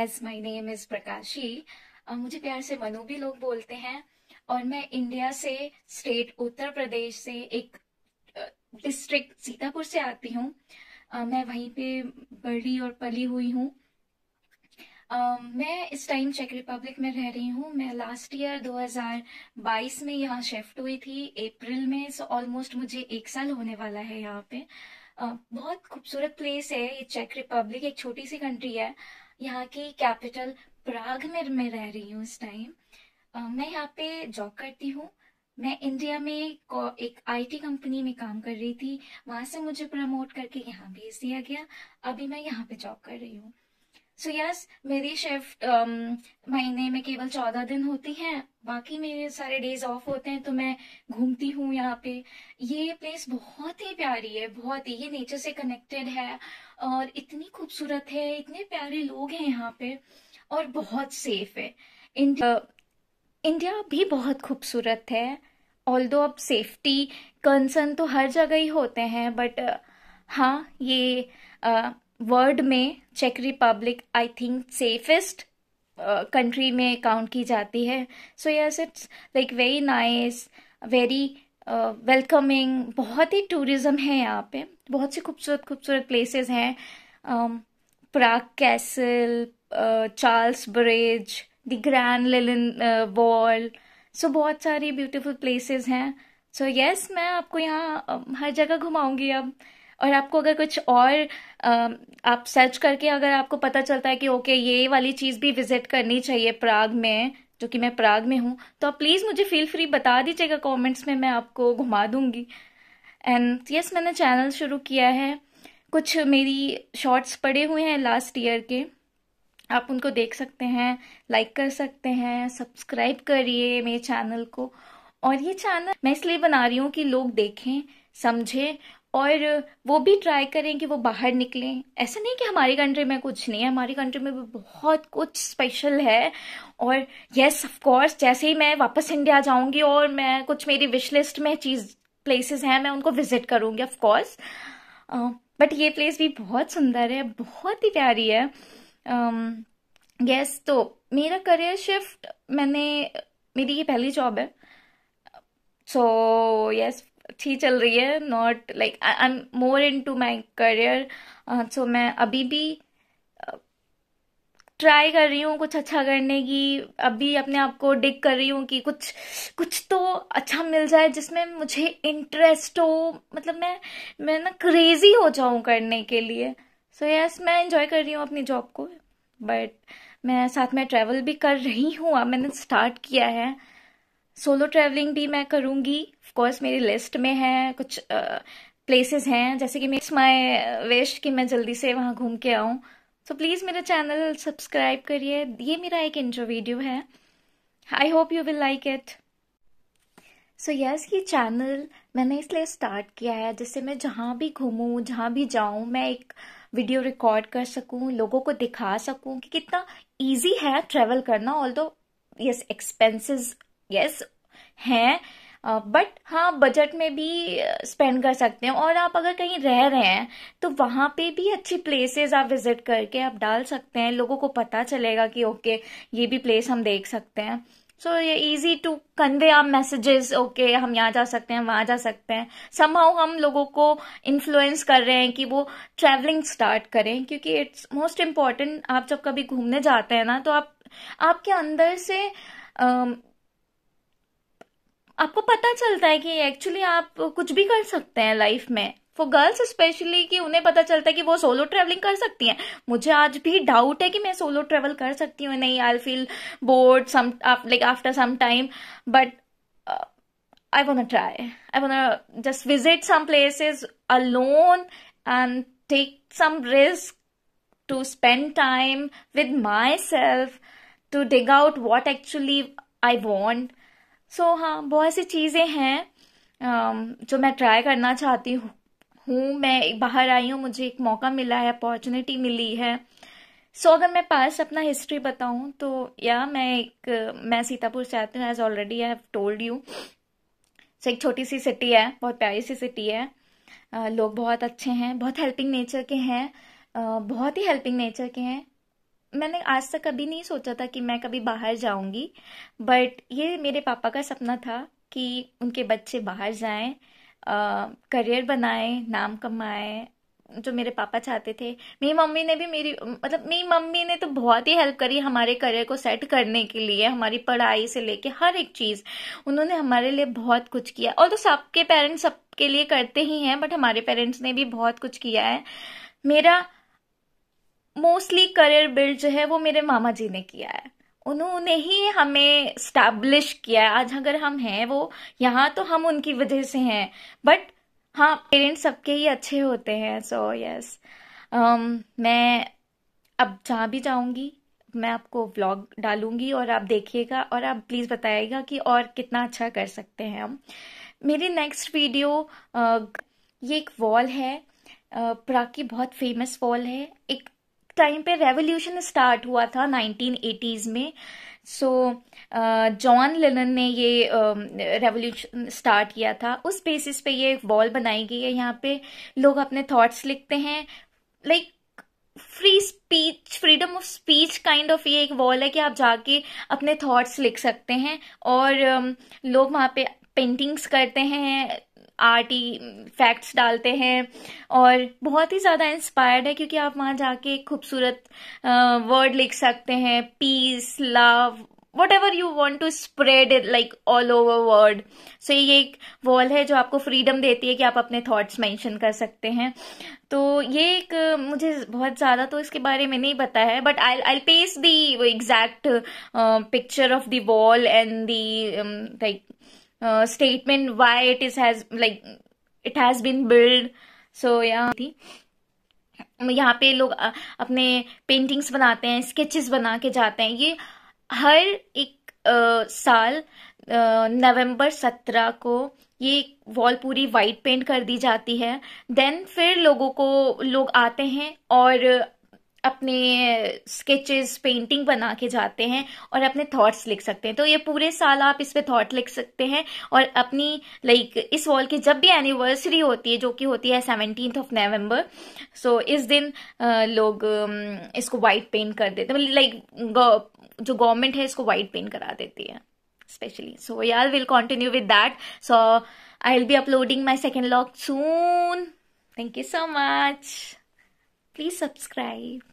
As my name is Prakashi मुझे प्यार से मनु भी लोग बोलते हैं और मैं इंडिया से स्टेट उत्तर प्रदेश से एक डिस्ट्रिक्ट uh, सीतापुर से आती हूँ uh, मैं वहीं पे बड़ी और पली हुई हूँ uh, मैं इस टाइम चेक रिपब्लिक में रह रही हूँ मैं लास्ट ईयर 2022 में यहाँ शिफ्ट हुई थी अप्रैल में सो ऑलमोस्ट मुझे एक साल होने वाला है यहाँ पे बहुत खूबसूरत प्लेस है ये चेक रिपब्लिक एक छोटी सी कंट्री है यहाँ की कैपिटल प्राग में मैं रह रही हूँ इस टाइम मैं यहाँ पे जॉब करती हूँ मैं इंडिया में एक आईटी कंपनी में काम कर रही थी वहां से मुझे प्रमोट करके यहाँ भेज दिया गया अभी मैं यहाँ पे जॉब कर रही हूँ सो so, यस yes, मेरी शिफ्ट um, महीने में केवल चौदह दिन होती है बाकी मेरे सारे डेज ऑफ होते हैं तो मैं घूमती हूँ यहाँ पे ये प्लेस बहुत ही प्यारी है बहुत ही ये नेचर से कनेक्टेड है और इतनी खूबसूरत है इतने प्यारे लोग हैं यहाँ पे और बहुत सेफ है इंडिया इंडिया uh, भी बहुत खूबसूरत है ऑल दो अब सेफ्टी कंसर्न तो हर जगह ही होते हैं बट uh, हाँ ये आ, uh, वर्ल्ड में चेक Republic I think safest country में काउंट की जाती है so yes it's like very nice very welcoming बहुत ही टूरिज्म है यहाँ पे बहुत से खूबसूरत खूबसूरत प्लेसेस हैं Prague Castle Charles Bridge the grand Lennon wall so बहुत सारी ब्यूटीफुल प्लेसेस हैं सो यस मैं आपको यहाँ um, हर जगह घुमाऊंगी अब और आपको अगर कुछ और आप सर्च करके अगर आपको पता चलता है कि ओके ये वाली चीज़ भी विजिट करनी चाहिए प्राग में जो कि मैं प्राग में हूँ तो आप प्लीज़ मुझे फील फ्री बता दीजिएगा कमेंट्स में मैं आपको घुमा दूंगी एंड यस yes, मैंने चैनल शुरू किया है कुछ मेरी शॉर्ट्स पड़े हुए हैं लास्ट ईयर के आप उनको देख सकते हैं लाइक कर सकते हैं सब्सक्राइब करिए मेरे चैनल को और ये चैनल मैं इसलिए बना रही हूँ कि लोग देखें समझें और वो भी ट्राई करें कि वो बाहर निकलें ऐसा नहीं कि हमारी कंट्री में कुछ नहीं है हमारी कंट्री में भी बहुत कुछ स्पेशल है और येस ऑफ कोर्स जैसे ही मैं वापस इंडिया जाऊंगी और मैं कुछ मेरी विश लिस्ट में चीज़ प्लेसेस हैं मैं उनको विजिट करूंगी ऑफ कोर्स बट ये प्लेस भी बहुत सुंदर है बहुत ही प्यारी है यस um, yes, तो मेरा करियर शिफ्ट मैंने मेरी ये पहली जॉब है सो यस अच्छी चल रही है not like I am more into my career so मैं अभी भी ट्राई uh, कर रही हूँ कुछ अच्छा करने की अभी अपने आप को डिग कर रही हूँ कि कुछ कुछ तो अच्छा मिल जाए जिसमें मुझे इंटरेस्ट हो मतलब मैं मैं ना क्रेजी हो जाऊँ करने के लिए सो so, यस yes, मैं इंजॉय कर रही हूँ अपनी जॉब को बट मैं साथ में ट्रैवल भी कर रही हूँ अब मैंने स्टार्ट किया है सोलो ट्रैवलिंग भी मैं करूंगी कोर्स मेरी लिस्ट में है कुछ प्लेसेस हैं जैसे कि मेक्स माई विश कि मैं जल्दी से वहां घूम के आऊं सो प्लीज़ मेरा चैनल सब्सक्राइब करिए ये मेरा एक इंट्रो वीडियो है I hope you will like it so yes ये चैनल मैंने इसलिए स्टार्ट किया है जिससे मैं जहां भी घूमू जहां भी जाऊं मैं एक वीडियो रिकॉर्ड कर सकूं लोगों को दिखा सकूं कि कितना ईजी है ट्रेवल करना although yes expenses yes हैं बट uh, हाँ बजट में भी स्पेंड uh, कर सकते हैं और आप अगर कहीं रह रहे हैं तो वहाँ पे भी अच्छी प्लेसेस आप विजिट करके आप डाल सकते हैं लोगों को पता चलेगा कि ओके okay, ये भी प्लेस हम देख सकते हैं सो ये इजी टू कन्वे आप मैसेजेस ओके हम यहाँ जा सकते हैं वहाँ जा सकते हैं समहाउ हम लोगों को इन्फ्लुएंस कर रहे हैं कि वो ट्रैवलिंग स्टार्ट करें क्योंकि इट्स मोस्ट इम्पॉर्टेंट आप जब कभी घूमने जाते हैं ना तो आप आपके अंदर से um, आपको पता चलता है कि एक्चुअली आप कुछ भी कर सकते हैं लाइफ में फॉर गर्ल्स स्पेशली कि उन्हें पता चलता है कि वो सोलो ट्रेवलिंग कर सकती हैं मुझे आज भी डाउट है कि मैं सोलो ट्रेवल कर सकती हूँ नहीं I feel bored some like after some time but I would try I would just visit some places alone and take some risk to spend time with myself to dig out what actually I want so so, हाँ बहुत सी चीज़ें हैं जो मैं try करना चाहती हूँ मैं बाहर आई हूँ मुझे एक मौका मिला है अपॉर्चुनिटी मिली है सो so, अगर मैं पास अपना हिस्ट्री बताऊँ तो या मैं एक मैं सीतापुर से आती हूँ as already I have told you so एक छोटी सी सिटी है बहुत प्यारी सी सिटी है uh, लोग बहुत अच्छे हैं बहुत हेल्पिंग नेचर के हैं uh, बहुत ही हेल्पिंग नेचर के हैं मैंने आज तक कभी नहीं सोचा था कि मैं कभी बाहर जाऊंगी बट ये मेरे पापा का सपना था कि उनके बच्चे बाहर जाएं करियर बनाएं नाम कमाएं जो मेरे पापा चाहते थे मेरी मम्मी ने भी मेरी मतलब मेरी मम्मी ने तो बहुत ही हेल्प करी हमारे करियर को सेट करने के लिए हमारी पढ़ाई से लेके हर एक चीज़ उन्होंने हमारे लिए बहुत कुछ किया और तो सबके पेरेंट्स सबके लिए करते ही हैं बट हमारे पेरेंट्स ने भी बहुत कुछ किया है मेरा मोस्टली करियर बिल्ड जो है वो मेरे मामा जी ने किया है उन्होंने ही हमें स्टैब्लिश किया है आज अगर हम हैं वो यहाँ तो हम उनकी वजह से हैं बट हाँ पेरेंट्स सबके ही अच्छे होते हैं सो यस um, मैं अब जहाँ भी जाऊँगी मैं आपको व्लॉग डालूंगी और आप देखिएगा और आप प्लीज़ बताइएगा कि और कितना अच्छा कर सकते हैं हम मेरी नेक्स्ट वीडियो uh, ये एक वॉल है प्राग uh, की बहुत फेमस वॉल है एक टाइम पे रेवोल्यूशन स्टार्ट हुआ था 1980s में सो जॉन लेनन ने ये रेवोल्यूशन uh, स्टार्ट किया था उस बेसिस पे ये वॉल बनाई गई है यहाँ पे लोग अपने थॉट्स लिखते हैं like free speech freedom of speech kind of ये एक वॉल है कि आप जाके अपने थॉट्स लिख सकते हैं और um, लोग वहाँ पे पेंटिंग्स करते हैं आर्टी फैक्ट्स डालते हैं और बहुत ही ज़्यादा इंस्पायर्ड है क्योंकि आप वहाँ जाके खूबसूरत वर्ड लिख सकते हैं peace love whatever you want to spread it like all over world so ये एक वॉल है जो आपको फ्रीडम देती है कि आप अपने थॉट्स मैंशन कर सकते हैं तो ये एक मुझे बहुत ज़्यादा तो इसके बारे में नहीं पता है but I I pace the exact picture of the wall and the like uh, statement why it is has like it has been built so yeah यहाँ पे लोग अपने पेंटिंग्स बनाते हैं स्केचेस बना के जाते हैं ये हर एक आ, साल नवंबर सत्रह को ये वॉल पूरी वाइट पेंट कर दी जाती है देन फिर लोगों को लोग आते हैं और अपने स्केचेस पेंटिंग बना के जाते हैं और अपने थॉट्स लिख सकते हैं तो ये पूरे साल आप इस पर थॉट लिख सकते हैं और अपनी लाइक इस वॉल की जब भी एनिवर्सरी होती है जो कि होती है सेवनटीन ऑफ नवम्बर सो इस दिन लोग इसको वाइट पेंट कर देते हैं लाइक मतलब, जो गवर्नमेंट है इसको वाइट पेंट करा देती है स्पेशली सो यार will continue with with so I will be uploading my second log soon thank you so much Please subscribe.